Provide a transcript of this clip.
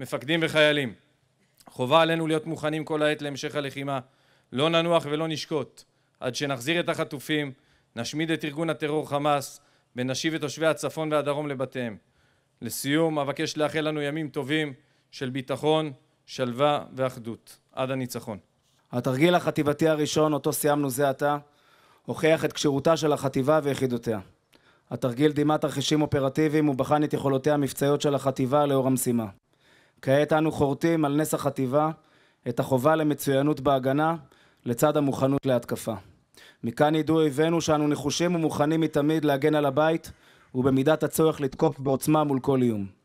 מפקדים וחיילים. חובה עלינו להיות מוכנים כל העת להמשך הלחימה. לא ננוח ולא נשקוט עד שנחזיר את החטופים, נשמיד את ארגון הטרור חמאס ונשיב את תושבי הצפון והדרום לבתיהם. לסיום, אבקש לאחל לנו ימים טובים של ביטחון, שלווה ואחדות. עד הניצחון. התרגיל החטיבתי הראשון, אותו סיימנו זה עתה, הוכיח את כשירותה של החטיבה ויחידותיה. התרגיל דימה תרחישים אופרטיביים ובחן את יכולותיה המבצעיות של החטיבה לאור המשימה. כעת אנו חורטים על נס החטיבה את החובה למצוינות בהגנה לצד המוכנות להתקפה. מכאן ידעו אויבינו שאנו נחושים ומוכנים מתמיד להגן על הבית ובמידת הצורך לתקוף בעוצמה מול כל איום.